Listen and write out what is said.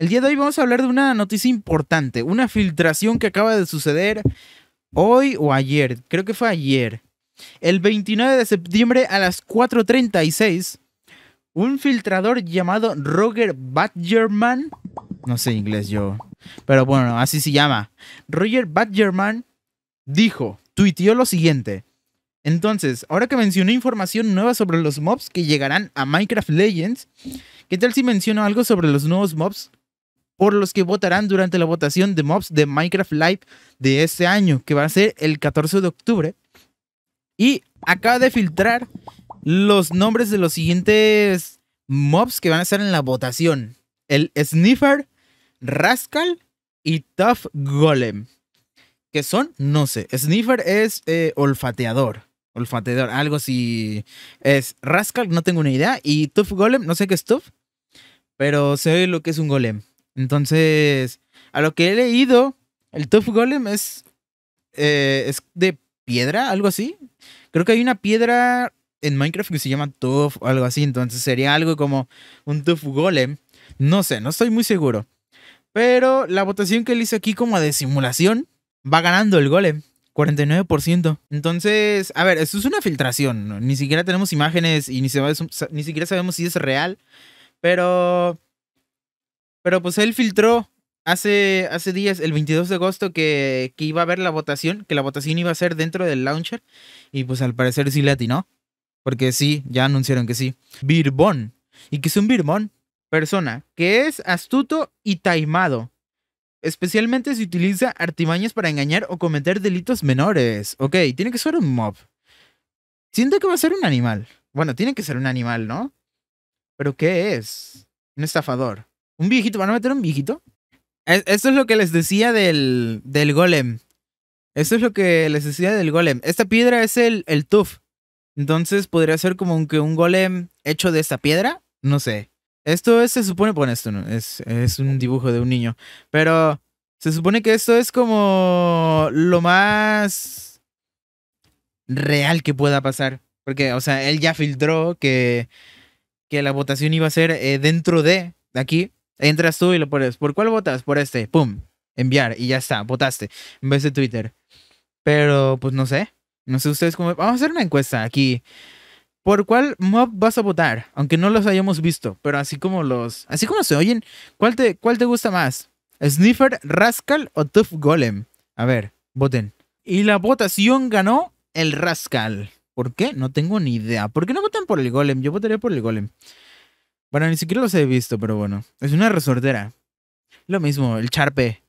El día de hoy vamos a hablar de una noticia importante, una filtración que acaba de suceder hoy o ayer, creo que fue ayer. El 29 de septiembre a las 4.36, un filtrador llamado Roger Badgerman, no sé inglés yo, pero bueno, así se llama, Roger Badgerman dijo, tuiteó lo siguiente. Entonces, ahora que mencioné información nueva sobre los mobs que llegarán a Minecraft Legends, ¿qué tal si menciono algo sobre los nuevos mobs por los que votarán durante la votación de mobs de Minecraft Live de este año, que va a ser el 14 de octubre. Y acaba de filtrar los nombres de los siguientes mobs que van a estar en la votación. El Sniffer, Rascal y Tough Golem. que son? No sé. Sniffer es eh, olfateador. Olfateador, algo así. Es Rascal, no tengo una idea. Y Tough Golem, no sé qué es Tough. Pero sé lo que es un golem. Entonces, a lo que he leído, el Tough Golem es, eh, es de piedra, algo así. Creo que hay una piedra en Minecraft que se llama Tough o algo así. Entonces sería algo como un Tough Golem. No sé, no estoy muy seguro. Pero la votación que le hizo aquí como de simulación va ganando el golem. 49%. Entonces, a ver, esto es una filtración. Ni siquiera tenemos imágenes y ni siquiera sabemos si es real. Pero pero pues él filtró hace, hace días, el 22 de agosto, que, que, iba a haber la votación, que la votación iba a ser dentro del launcher. Y pues al parecer sí le atinó. Porque sí, ya anunciaron que sí. Birbón. ¿Y que es un birbón? Persona que es astuto y taimado. Especialmente si utiliza artimañas para engañar o cometer delitos menores. Ok, tiene que ser un mob. Siento que va a ser un animal. Bueno, tiene que ser un animal, ¿no? ¿Pero qué es? Un estafador. Un viejito, ¿van a meter un viejito? Esto es lo que les decía del, golem. Esto es lo que les decía del golem. Esta piedra es el, el tuf. Entonces podría ser como un, que un golem hecho de esta piedra. No sé. Esto se supone, bueno, esto no, es, es un dibujo de un niño. Pero se supone que esto es como lo más real que pueda pasar. Porque, o sea, él ya filtró que, que la votación iba a ser eh, dentro de aquí. Entras tú y lo pones. ¿Por cuál votas? Por este. ¡Pum! Enviar y ya está, votaste. En vez de Twitter. Pero pues no sé. No sé ustedes cómo. Vamos a hacer una encuesta aquí. ¿Por cuál mob vas a votar? Aunque no los hayamos visto, pero así como los. Así como se oyen, ¿cuál te, cuál te gusta más? ¿Sniffer, Rascal o Tough Golem? A ver, voten. Y la votación ganó el Rascal. ¿Por qué? No tengo ni idea. ¿Por qué no votan por el Golem? Yo votaría por el Golem. Bueno, ni siquiera los he visto, pero bueno. Es una resortera. Lo mismo, el charpe.